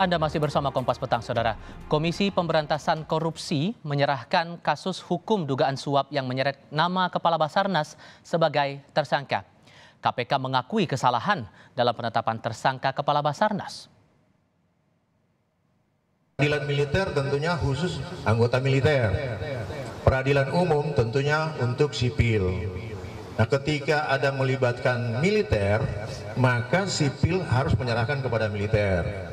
Anda masih bersama Kompas Petang, Saudara. Komisi Pemberantasan Korupsi menyerahkan kasus hukum dugaan suap yang menyeret nama Kepala Basarnas sebagai tersangka. KPK mengakui kesalahan dalam penetapan tersangka Kepala Basarnas. Peradilan militer tentunya khusus anggota militer. Peradilan umum tentunya untuk sipil. Nah, ketika ada melibatkan militer, maka sipil harus menyerahkan kepada militer.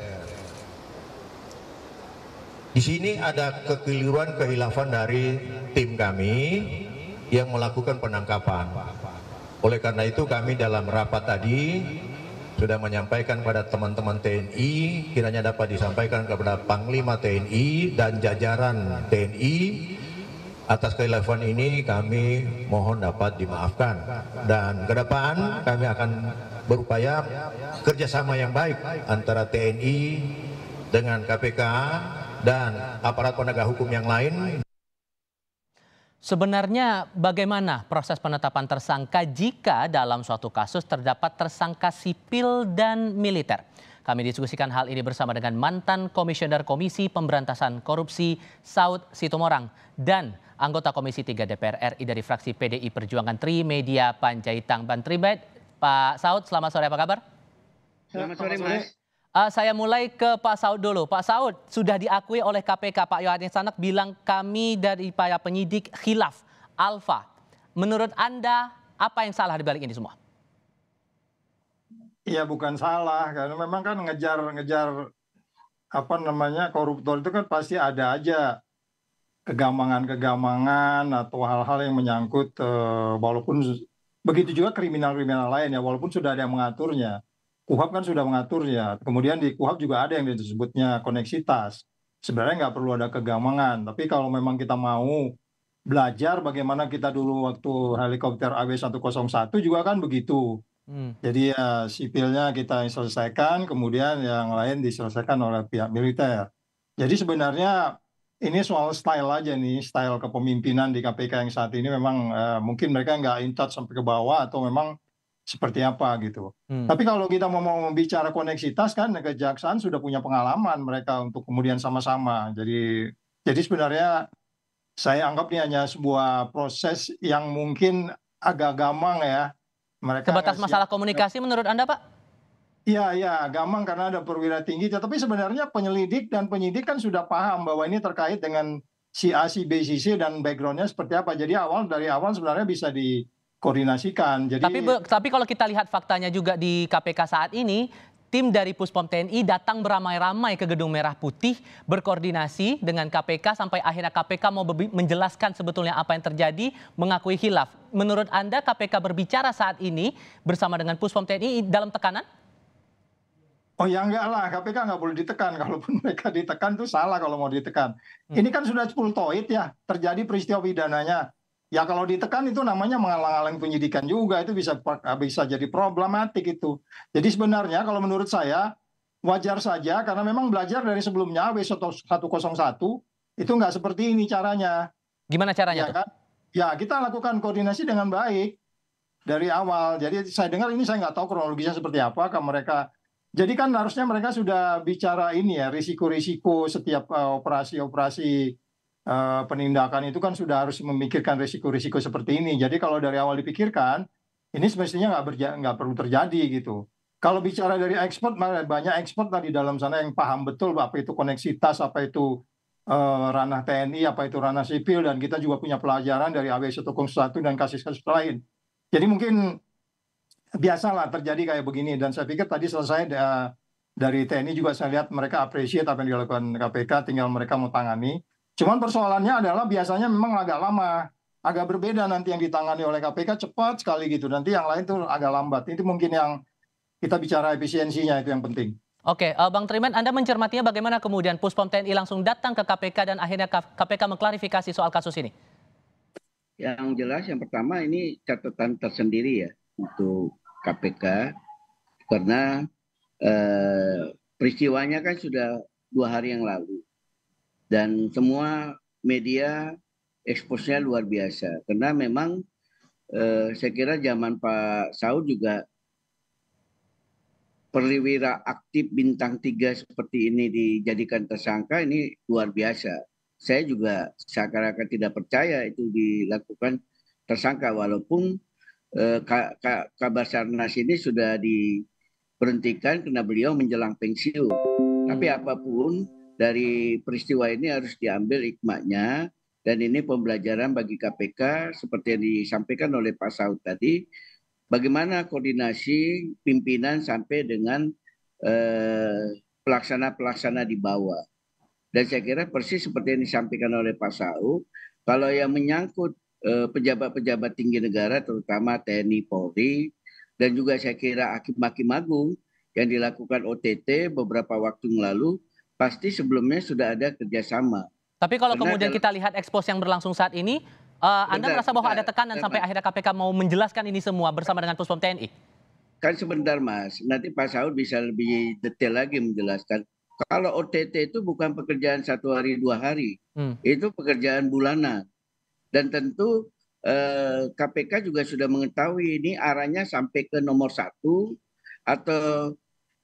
Di sini ada kekeliruan kehilafan dari tim kami yang melakukan penangkapan. Oleh karena itu kami dalam rapat tadi sudah menyampaikan kepada teman-teman TNI kiranya dapat disampaikan kepada Panglima TNI dan jajaran TNI atas kehilafan ini kami mohon dapat dimaafkan dan ke depan kami akan berupaya kerjasama yang baik antara TNI dengan KPK dan aparat penegak hukum yang lain. Sebenarnya bagaimana proses penetapan tersangka jika dalam suatu kasus terdapat tersangka sipil dan militer? Kami diskusikan hal ini bersama dengan mantan komisioner Komisi Pemberantasan Korupsi Saud Situmorang dan anggota Komisi 3 DPR RI dari fraksi PDI Perjuangan Tri Media Panjaitang Bantribet. Pak Saud, selamat sore apa kabar? Selamat sore Mas. Uh, saya mulai ke Pak Saud dulu. Pak Saud, sudah diakui oleh KPK, Pak Yohanes Sanak bilang kami dari para penyidik khilaf, alfa. Menurut Anda, apa yang salah di balik ini semua? Iya, bukan salah. Karena memang kan ngejar-ngejar apa namanya koruptor itu kan pasti ada aja kegamangan-kegamangan atau hal-hal yang menyangkut uh, walaupun begitu juga kriminal-kriminal lain ya walaupun sudah ada yang mengaturnya kuhab kan sudah mengatur ya. Kemudian di kuhab juga ada yang disebutnya koneksitas. Sebenarnya nggak perlu ada kegamangan. Tapi kalau memang kita mau belajar bagaimana kita dulu waktu helikopter AW101 juga kan begitu. Hmm. Jadi ya sipilnya kita selesaikan, kemudian yang lain diselesaikan oleh pihak militer. Jadi sebenarnya ini soal style aja nih, style kepemimpinan di KPK yang saat ini memang eh, mungkin mereka nggak in touch sampai ke bawah atau memang seperti apa gitu. Hmm. Tapi kalau kita mau, mau bicara koneksitas kan kejaksaan sudah punya pengalaman mereka untuk kemudian sama-sama. Jadi jadi sebenarnya saya anggap ini hanya sebuah proses yang mungkin agak gamang ya. Mereka Sebatas masalah komunikasi menurut Anda Pak? Iya, iya, gamang karena ada perwira tinggi. Tapi sebenarnya penyelidik dan penyidik kan sudah paham bahwa ini terkait dengan si A, si B, si C dan backgroundnya seperti apa. Jadi awal dari awal sebenarnya bisa di koordinasikan. Jadi Tapi tapi kalau kita lihat faktanya juga di KPK saat ini tim dari Puspom TNI datang beramai-ramai ke Gedung Merah Putih berkoordinasi dengan KPK sampai akhirnya KPK mau menjelaskan sebetulnya apa yang terjadi, mengakui hilaf. Menurut Anda KPK berbicara saat ini bersama dengan Puspom TNI dalam tekanan? Oh ya enggak lah, KPK enggak boleh ditekan. Kalaupun mereka ditekan itu salah kalau mau ditekan. Hmm. Ini kan sudah 10 toit ya, terjadi peristiwa pidananya. Ya kalau ditekan itu namanya menghalang-halangi penyidikan juga itu bisa ah, bisa jadi problematik itu. Jadi sebenarnya kalau menurut saya wajar saja karena memang belajar dari sebelumnya w 101 itu nggak seperti ini caranya. Gimana caranya? Ya, kan? ya kita lakukan koordinasi dengan baik dari awal. Jadi saya dengar ini saya nggak tahu kronologisnya seperti apa kan mereka. Jadi kan harusnya mereka sudah bicara ini ya risiko-risiko setiap eh, operasi-operasi uh, -operasi Eh, penindakan itu kan sudah harus memikirkan risiko-risiko seperti ini. Jadi kalau dari awal dipikirkan, ini semestinya nggak berja- perlu terjadi gitu. Kalau bicara dari ekspor, banyak ekspor tadi dalam sana yang paham betul apa itu koneksitas, apa itu uh, ranah TNI, apa itu ranah sipil, dan kita juga punya pelajaran dari AW satu dan kasus-kasus lain. Jadi mungkin biasalah terjadi kayak begini. Dan saya pikir tadi selesai da dari TNI juga saya lihat mereka apresiat apa yang dilakukan KPK, tinggal mereka mau tangani. Cuman persoalannya adalah biasanya memang agak lama, agak berbeda nanti yang ditangani oleh KPK cepat sekali gitu. Nanti yang lain tuh agak lambat. Itu mungkin yang kita bicara efisiensinya itu yang penting. Oke, eh, Bang Trimen, Anda mencermatinya bagaimana kemudian Puspom TNI langsung datang ke KPK dan akhirnya KPK mengklarifikasi soal kasus ini? Yang jelas yang pertama ini catatan tersendiri ya untuk KPK karena eh, peristiwanya kan sudah dua hari yang lalu dan semua media eksposnya luar biasa karena memang eh, saya kira zaman Pak Saud juga perwira aktif bintang tiga seperti ini dijadikan tersangka ini luar biasa. Saya juga seakan-akan tidak percaya itu dilakukan tersangka walaupun eh, kabar Sarnas ini sudah diberhentikan karena beliau menjelang pensiun. Tapi hmm. apapun dari peristiwa ini harus diambil hikmahnya dan ini pembelajaran bagi KPK seperti yang disampaikan oleh Pak Saud tadi bagaimana koordinasi pimpinan sampai dengan eh, pelaksana-pelaksana eh, di bawah. Dan saya kira persis seperti yang disampaikan oleh Pak Saud, kalau yang menyangkut eh, pejabat-pejabat tinggi negara terutama TNI Polri dan juga saya kira hakim-hakim agung yang dilakukan OTT beberapa waktu yang lalu pasti sebelumnya sudah ada kerjasama. Tapi kalau Karena kemudian kita lihat ekspos yang berlangsung saat ini, uh, Anda merasa bahwa ada tekanan bentar, sampai akhirnya KPK mau menjelaskan ini semua bersama dengan Puspom TNI? Kan sebentar Mas, nanti Pak Saud bisa lebih detail lagi menjelaskan. Kalau OTT itu bukan pekerjaan satu hari dua hari, hmm. itu pekerjaan bulanan. Dan tentu eh, KPK juga sudah mengetahui ini arahnya sampai ke nomor satu atau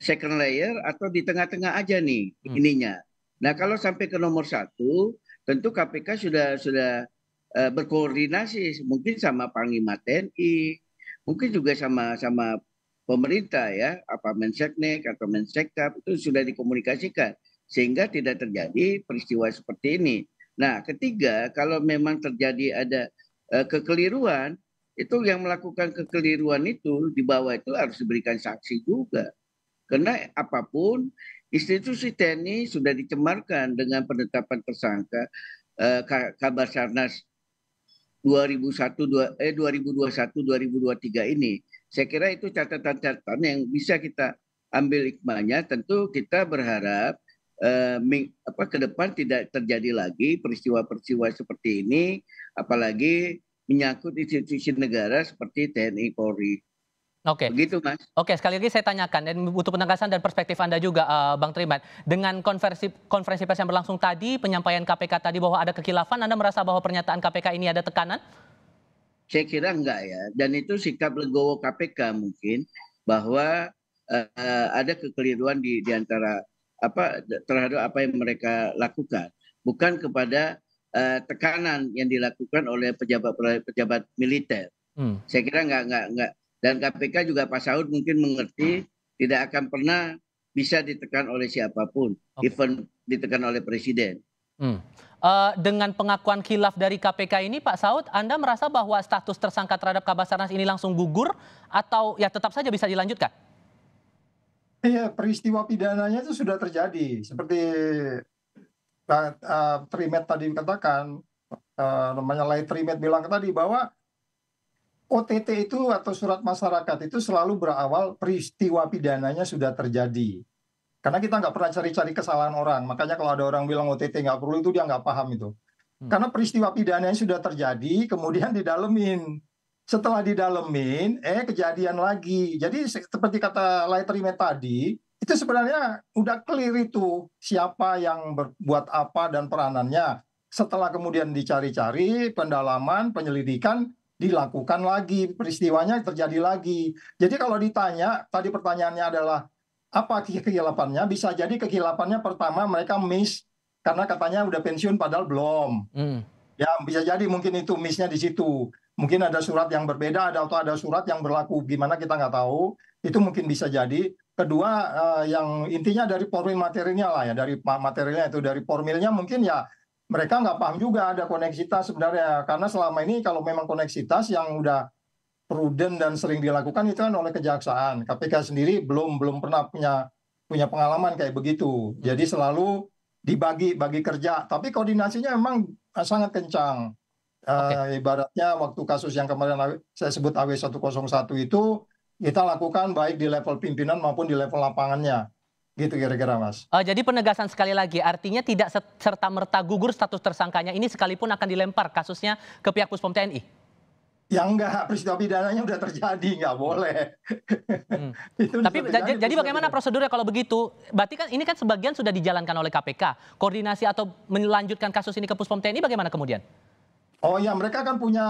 second layer atau di tengah-tengah aja nih hmm. Nah kalau sampai ke nomor satu, tentu KPK sudah sudah uh, berkoordinasi mungkin sama Panglima TNI, mungkin juga sama sama pemerintah ya, apa Menseknek atau Mensekap itu sudah dikomunikasikan sehingga tidak terjadi peristiwa seperti ini. Nah, ketiga, kalau memang terjadi ada uh, kekeliruan, itu yang melakukan kekeliruan itu di bawah itu harus diberikan saksi juga. Karena apapun institusi TNI sudah dicemarkan dengan penetapan tersangka eh, sarnas 2001 eh 2021 2023 ini. Saya kira itu catatan-catatan yang bisa kita ambil hikmahnya tentu kita berharap eh, apa ke depan tidak terjadi lagi peristiwa-peristiwa seperti ini apalagi menyangkut institusi negara seperti TNI Polri. Oke. Begitu, Mas. Oke, sekali lagi saya tanyakan dan butuh penegasan dan perspektif Anda juga uh, Bang Trimat. Dengan konversi konferensi pers yang berlangsung tadi, penyampaian KPK tadi bahwa ada kekilafan, Anda merasa bahwa pernyataan KPK ini ada tekanan? Saya kira enggak ya. Dan itu sikap legowo KPK mungkin bahwa uh, ada kekeliruan di, di antara apa terhadap apa yang mereka lakukan, bukan kepada uh, tekanan yang dilakukan oleh pejabat pejabat militer. Hmm. Saya kira nggak nggak nggak dan KPK juga Pak Saud mungkin mengerti tidak akan pernah bisa ditekan oleh siapapun, okay. even ditekan oleh presiden. Hmm. Uh, dengan pengakuan khilaf dari KPK ini, Pak Saud, Anda merasa bahwa status tersangka terhadap Kabasarnas ini langsung gugur atau ya tetap saja bisa dilanjutkan? Iya, peristiwa pidananya itu sudah terjadi. Seperti uh, Trimet tadi katakan, uh, namanya Lai Trimet bilang tadi bahwa ott itu atau surat masyarakat itu selalu berawal peristiwa pidananya sudah terjadi karena kita nggak pernah cari-cari kesalahan orang makanya kalau ada orang bilang ott nggak perlu itu dia nggak paham itu hmm. karena peristiwa pidananya sudah terjadi kemudian didalemin setelah didalemin eh kejadian lagi jadi seperti kata Lightrimet tadi itu sebenarnya udah clear itu siapa yang berbuat apa dan peranannya setelah kemudian dicari-cari pendalaman penyelidikan dilakukan lagi peristiwanya terjadi lagi. Jadi kalau ditanya tadi pertanyaannya adalah apa kekilapannya? Bisa jadi kekilapannya pertama mereka miss karena katanya udah pensiun padahal belum. Hmm. Ya bisa jadi mungkin itu missnya di situ. Mungkin ada surat yang berbeda ada atau ada surat yang berlaku gimana kita nggak tahu. Itu mungkin bisa jadi. Kedua eh, yang intinya dari formil materinya lah ya dari materinya itu dari formilnya mungkin ya mereka nggak paham juga ada koneksitas sebenarnya karena selama ini kalau memang koneksitas yang udah prudent dan sering dilakukan itu kan oleh kejaksaan KPK sendiri belum belum pernah punya punya pengalaman kayak begitu hmm. jadi selalu dibagi bagi kerja tapi koordinasinya memang eh, sangat kencang okay. uh, eh, ibaratnya waktu kasus yang kemarin saya sebut AW 101 itu kita lakukan baik di level pimpinan maupun di level lapangannya Gitu kira-kira Mas. Uh, jadi penegasan sekali lagi, artinya tidak serta-merta gugur status tersangkanya ini sekalipun akan dilempar kasusnya ke pihak Puspom TNI? Ya enggak, peristiwa pidananya sudah terjadi, enggak boleh. Hmm. Tapi terjadi, jadi bagaimana prosedurnya kalau begitu? Berarti kan ini kan sebagian sudah dijalankan oleh KPK. Koordinasi atau melanjutkan kasus ini ke Puspom TNI bagaimana kemudian? Oh ya, mereka kan punya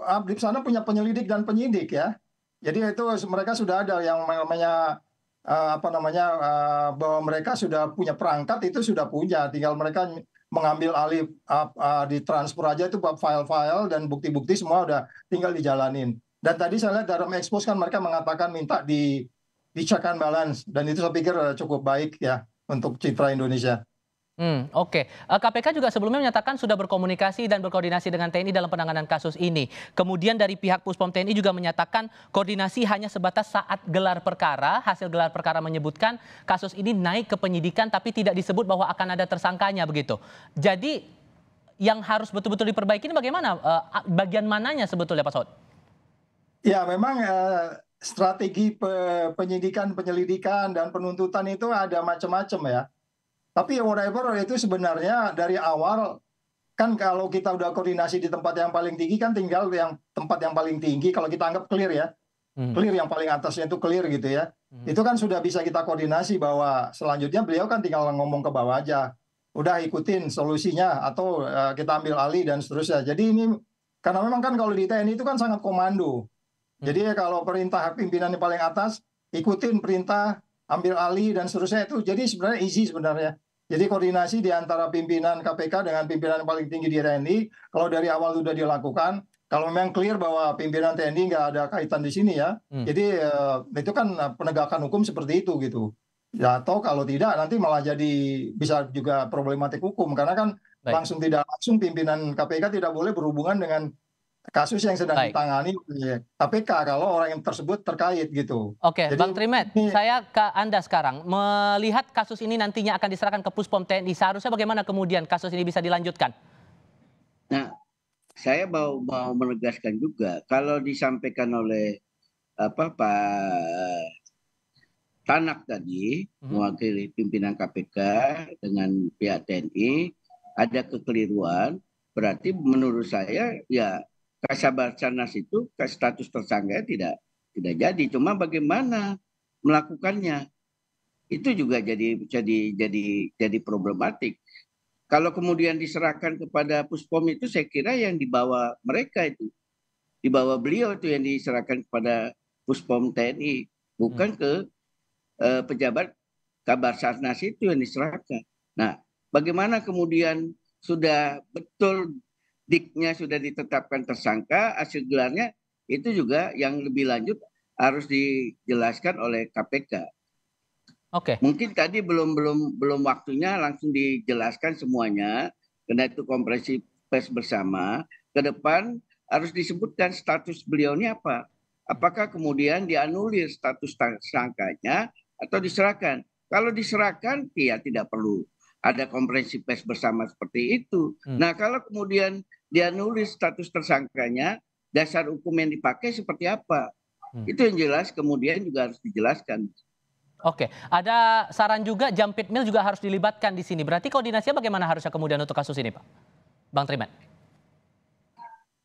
ah, di sana punya penyelidik dan penyidik ya. Jadi itu mereka sudah ada yang namanya Eh, apa namanya eh, bahwa mereka sudah punya perangkat itu sudah punya tinggal mereka mengambil alih eh, di transfer aja itu file-file dan bukti-bukti semua udah tinggal dijalanin dan tadi saya lihat dalam expose kan mereka mengatakan minta di di balance dan itu saya pikir cukup baik ya untuk citra Indonesia Hmm, Oke, okay. Eh, KPK juga sebelumnya menyatakan sudah berkomunikasi dan berkoordinasi dengan TNI dalam penanganan kasus ini. Kemudian dari pihak Puspom TNI juga menyatakan koordinasi hanya sebatas saat gelar perkara. Hasil gelar perkara menyebutkan kasus ini naik ke penyidikan tapi tidak disebut bahwa akan ada tersangkanya begitu. Jadi yang harus betul-betul diperbaiki ini bagaimana? Eh, bagian mananya sebetulnya Pak Saud? Ya memang eh, strategi penyidikan, penyelidikan dan penuntutan itu ada macam-macam ya tapi whatever itu sebenarnya dari awal kan kalau kita udah koordinasi di tempat yang paling tinggi kan tinggal yang tempat yang paling tinggi kalau kita anggap clear ya. Hmm. Clear yang paling atasnya itu clear gitu ya. Hmm. Itu kan sudah bisa kita koordinasi bahwa selanjutnya beliau kan tinggal ngomong ke bawah aja. Udah ikutin solusinya atau eh, kita ambil alih dan seterusnya. Jadi ini karena memang kan kalau di TNI itu kan sangat komando. Hmm. Jadi kalau perintah pimpinan yang paling atas, ikutin perintah ambil alih dan seterusnya itu jadi sebenarnya easy sebenarnya. Jadi koordinasi di antara pimpinan KPK dengan pimpinan paling tinggi di TNI, kalau dari awal sudah dilakukan, kalau memang clear bahwa pimpinan TNI nggak ada kaitan di sini ya, hmm. jadi eh, itu kan penegakan hukum seperti itu gitu. Ya, atau kalau tidak nanti malah jadi bisa juga problematik hukum karena kan Baik. langsung tidak langsung pimpinan KPK tidak boleh berhubungan dengan kasus yang sedang Baik. ditangani oleh KPK kalau orang yang tersebut terkait gitu. Oke, Jadi, Bang Trimet, ini, saya ke Anda sekarang. Melihat kasus ini nantinya akan diserahkan ke Puspom TNI, seharusnya bagaimana kemudian kasus ini bisa dilanjutkan? Nah, saya mau mau menegaskan juga kalau disampaikan oleh apa Pak Tanak tadi hmm. mewakili pimpinan KPK dengan pihak TNI ada kekeliruan berarti menurut saya ya kasabarcanas itu ke status tersangka tidak tidak jadi cuma bagaimana melakukannya itu juga jadi jadi jadi jadi problematik kalau kemudian diserahkan kepada puspom itu saya kira yang dibawa mereka itu dibawa beliau itu yang diserahkan kepada puspom TNI bukan hmm. ke eh, pejabat kabar sarnas itu yang diserahkan nah bagaimana kemudian sudah betul diknya sudah ditetapkan tersangka, hasil gelarnya itu juga yang lebih lanjut harus dijelaskan oleh KPK. Oke. Okay. Mungkin tadi belum belum belum waktunya langsung dijelaskan semuanya karena itu kompresi pers bersama. Ke depan harus disebutkan status beliau ini apa. Apakah kemudian dianulir status tersangkanya atau diserahkan? Kalau diserahkan, ya tidak perlu ada kompresi pers bersama seperti itu. Hmm. Nah, kalau kemudian dia nulis status tersangkanya dasar hukum yang dipakai seperti apa hmm. itu yang jelas kemudian juga harus dijelaskan Oke, ada saran juga jam pitmil juga harus dilibatkan di sini. Berarti koordinasinya bagaimana harusnya kemudian untuk kasus ini, Pak? Bang Triman?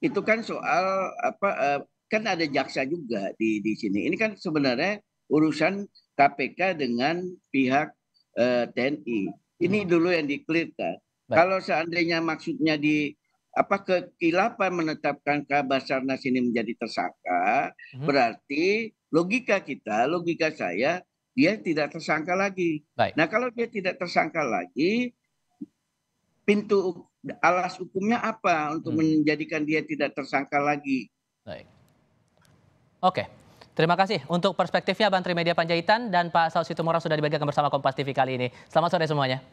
Itu kan soal apa eh, kan ada jaksa juga di di sini. Ini kan sebenarnya urusan KPK dengan pihak eh, TNI. Ini hmm. dulu yang dikelirkan. Kalau seandainya maksudnya di apa kekilapan menetapkan Basarnas ini menjadi tersangka hmm. berarti logika kita, logika saya dia tidak tersangka lagi. Baik. Nah, kalau dia tidak tersangka lagi pintu alas hukumnya apa untuk hmm. menjadikan dia tidak tersangka lagi? Baik. Oke. Terima kasih untuk perspektifnya Bantri Media Panjaitan dan Pak Saud Situmorang sudah dibagikan bersama Kompas TV kali ini. Selamat sore semuanya.